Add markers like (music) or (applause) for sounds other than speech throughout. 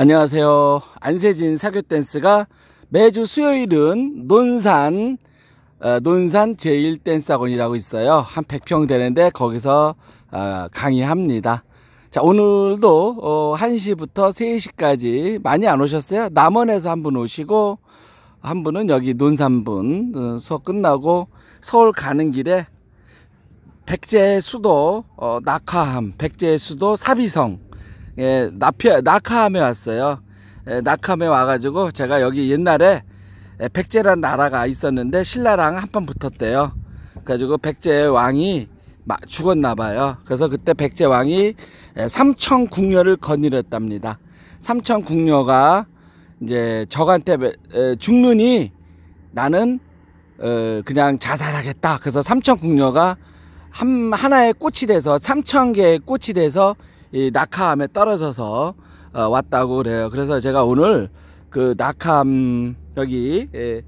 안녕하세요. 안세진 사교댄스가 매주 수요일은 논산, 어, 논산 제1댄스학원이라고 있어요. 한 100평 되는데 거기서 어, 강의합니다. 자, 오늘도 1시부터 어, 3시까지 많이 안 오셨어요? 남원에서 한 분 오시고, 한 분은 여기 논산분 수업 끝나고 서울 가는 길에 백제 수도 낙하함, 백제 수도 사비성 예, 나피아, 낙하함에 왔어요. 예, 낙하함에 와가지고 제가 여기 옛날에 예, 백제란 나라가 있었는데 신라랑 한판 붙었대요. 그래가지고 백제 왕이 죽었나 봐요. 그래서 그때 백제 왕이 예, 삼천 궁녀를 거닐었답니다. 삼천 궁녀가 이제 적한테 예, 죽느니 나는 어, 그냥 자살하겠다. 그래서 삼천 궁녀가 한 하나의 꽃이 돼서 삼천 개의 꽃이 돼서 이 낙하암에 떨어져서 어, 왔다고 그래요. 그래서 제가 오늘 그 낙하암 여기 예,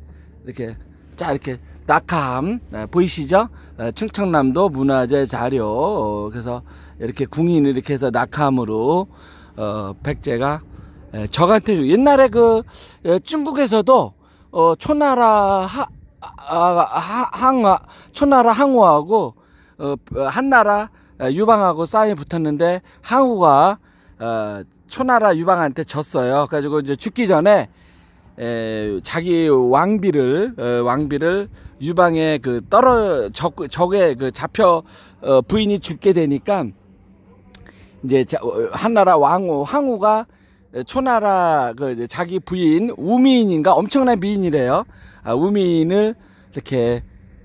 이렇게 자 이렇게 낙하암 예, 보이시죠? 예, 충청남도 문화재 자료 어, 그래서 이렇게 궁인 이렇게 해서 낙하암으로 어, 백제가 예, 저한테 옛날에 그 예, 중국에서도 어, 초나라 하, 아, 항 초나라 항우하고 어, 한나라 어, 유방하고 싸움이 붙었는데 항우가 어, 초나라 유방한테 졌어요. 그래가지고 이제 죽기 전에 에, 자기 왕비를 에, 어, 왕비를 유방에 그 떨어 적 적에 그 잡혀 어, 부인이 죽게 되니까 이제 자, 어, 한나라 왕우항우가 초나라 그 자기 부인 우미인인가 엄청난 미인이래요. 아, 우미인을 이렇게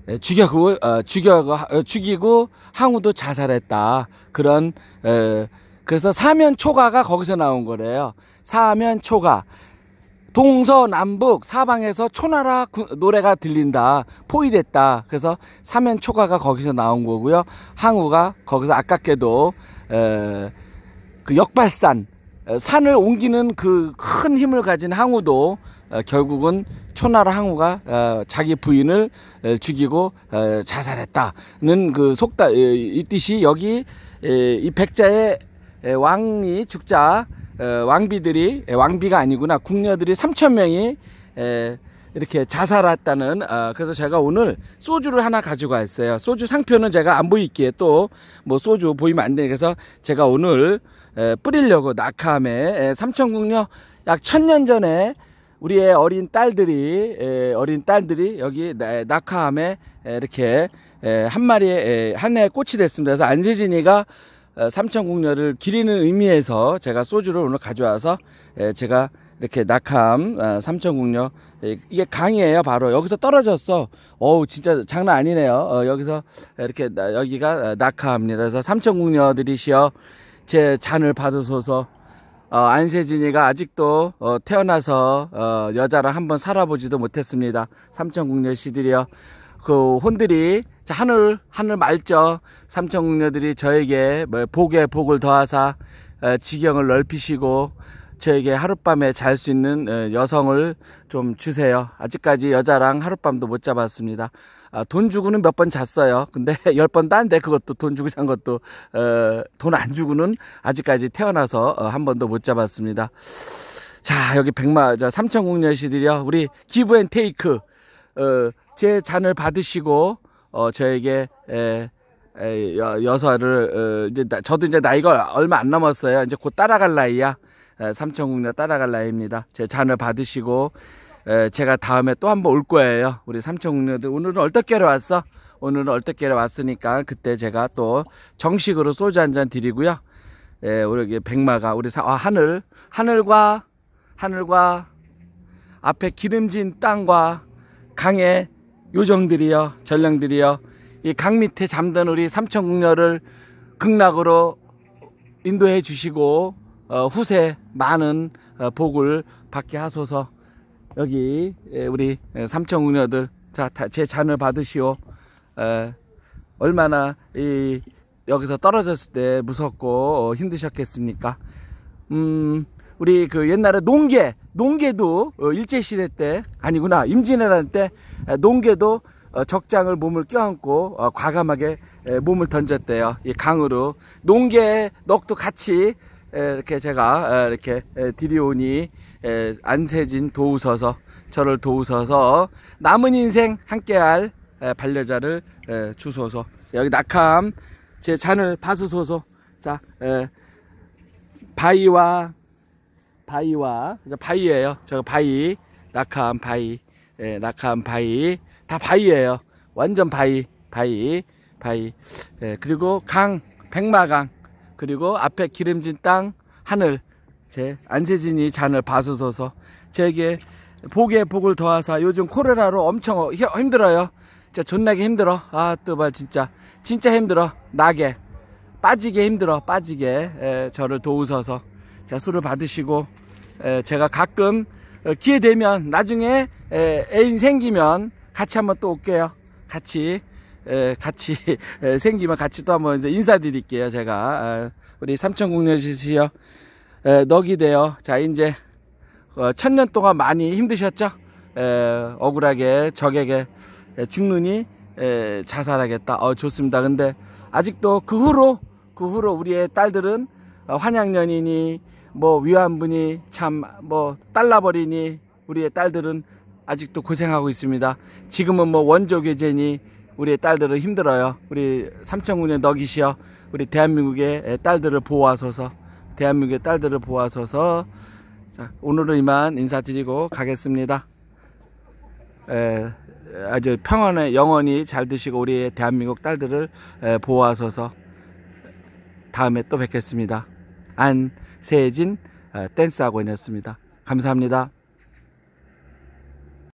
예, 어, 죽여고 죽여고 어, 죽이고 항우도 자살했다 그런 그래서 사면 초가가 거기서 나온 거래요 사면 초가 동서남북 사방에서 초나라 노래가 들린다 포위됐다 그래서 사면 초가가 거기서 나온 거고요 항우가 거기서 아깝게도 그 역발산 산을 옮기는 그 큰 힘을 가진 항우도 어, 결국은 초나라 항우가 어, 자기 부인을 어, 죽이고 자살했다는 그 속다 이듯이 여기 이 백자의 왕이 죽자 왕비들이 왕비가 아니구나 궁녀들이 3천 명이 이렇게 자살했다는 그래서 제가 오늘 소주를 하나 가지고 왔어요. 소주 상표는 제가 안 보이기에 또뭐 소주 보이면 안 되니 그래서 제가 오늘 뿌리려고 낙함에 삼천궁녀 약 천년 전에 우리의 어린 딸들이 어린 딸들이 여기 낙하암에 이렇게 한 마리의 한 해의 꽃이 됐습니다. 그래서 안세진이가 어, 삼천국녀를 기리는 의미에서 제가 소주를 오늘 가져와서 제가 이렇게 낙함 하 어, 삼천국녀 이게 강이에요 바로 여기서 떨어졌어 어우 진짜 장난 아니네요 어, 여기서 이렇게 여기가 어, 낙하합니다 그래서 삼천국녀들이시여 제 잔을 받으소서 어, 안세진이가 아직도 어, 태어나서 어, 여자랑 한번 살아보지도 못했습니다. 삼천국녀 시들이요. 그 혼들이 자, 하늘 하늘 맑죠. 삼천국녀들이 저에게 뭐, 복에 복을 더하사 에, 어, 지경을 넓히시고 저에게 하룻밤에 잘 수 있는 에, 어, 여성을 좀 주세요. 아직까지 여자랑 하룻밤도 못 잡았습니다. 아, 돈 주고는 몇 번 잤어요. 근데 (laughs) 열 번 딴데 그것도 돈 주고 잔 것도 어, 돈 안 주고는 아직까지 태어나서 어, 한 번도 못 잡았습니다. 자 여기 백마 자 삼천국녀시들이요. 우리 기브앤테이크 어, 제 잔을 받으시고 어, 저에게 에, 에, 여, 여서를 어, 이제 나, 저도 이제 나이가 얼마 안 남았어요. 이제 곧 따라갈 나이야. 삼천국녀 따라갈 나이입니다. 제 잔을 받으시고 제가 다음에 또 한 번 올 거예요. 우리 삼천국들 오늘은 얼떡결에 왔어. 오늘은 얼떡결에 왔으니까 그때 제가 또 정식으로 소주 한 잔 드리고요. 에, 우리 백마가 우리 사, 아, 하늘 하늘과 하늘과 앞에 기름진 땅과 강의 요정들이여 전령들이여 이 강 밑에 잠든 우리 삼천국녀를 극락으로 인도해 주시고 어, 후세 많은 어, 복을 받게 하소서. 여기 예, 우리 예, 삼청 우녀들 자제 잔을 받으시오 예, 얼마나 이 여기서 떨어졌을 때 무섭고 어, 힘드셨겠습니까 음 우리 그 옛날에 농계 농계도 어, 일제시대 때 아니구나 임진왜란 때 농계도 어, 적장을 몸을 껴안고 과감하게 몸을 던졌대요 이 강으로 농계 넋도 같이 이렇게 제가 이렇게 디리오니 안세진 도우서서 저를 도우서서 남은 인생 함께할 반려자를 주소서 여기 낙함 제 잔을 받으소서자바위와바위와바위예요저바위 낙함 바위 예, 낙함 바위다바위예요 완전 바위바위바위 예, 그리고 강 백마강 그리고 앞에 기름진 땅 하늘 제 안세진이 잔을 봐주소서 제게 복에 복을 더하사 요즘 코로나로 엄청 어, 힘들어요 진짜 존나게 힘들어 아 또 봐 진짜 진짜 힘들어 나게 빠지게 힘들어 빠지게 에, 저를 도우셔서 자 술을 받으시고 에, 제가 가끔 어, 기회 되면 나중에 에, 애인 생기면 같이 한번 또 올게요 같이 에, 같이 (laughs) 에, 생기면 같이 또 한번 인사드릴게요 제가 아, 우리 삼천국녀시시요 에, 넉이 되어 자 이제 어, 천년 동안 많이 힘드셨죠? 에, 억울하게 적에게 에, 죽느니 에, 자살하겠다. 어 좋습니다. 근데 아직도 그 후로 그 후로 우리의 딸들은 어, 환양년이니 뭐 위안부니 참 뭐 딸라버리니 우리의 딸들은 아직도 고생하고 있습니다. 지금은 뭐 원조 교제니 우리의 딸들은 힘들어요. 우리 삼천군의 넉이시여 우리 대한민국의 딸들을 보호하소서. 대한민국의 딸들을 보아서서 자, 오늘은 이만 인사드리고 가겠습니다. 에, 아주 평안에 영원히 잘 드시고 우리 대한민국 딸들을 에, 보아서서 다음에 또 뵙겠습니다. 안세진 댄스학원이었습니다. 감사합니다.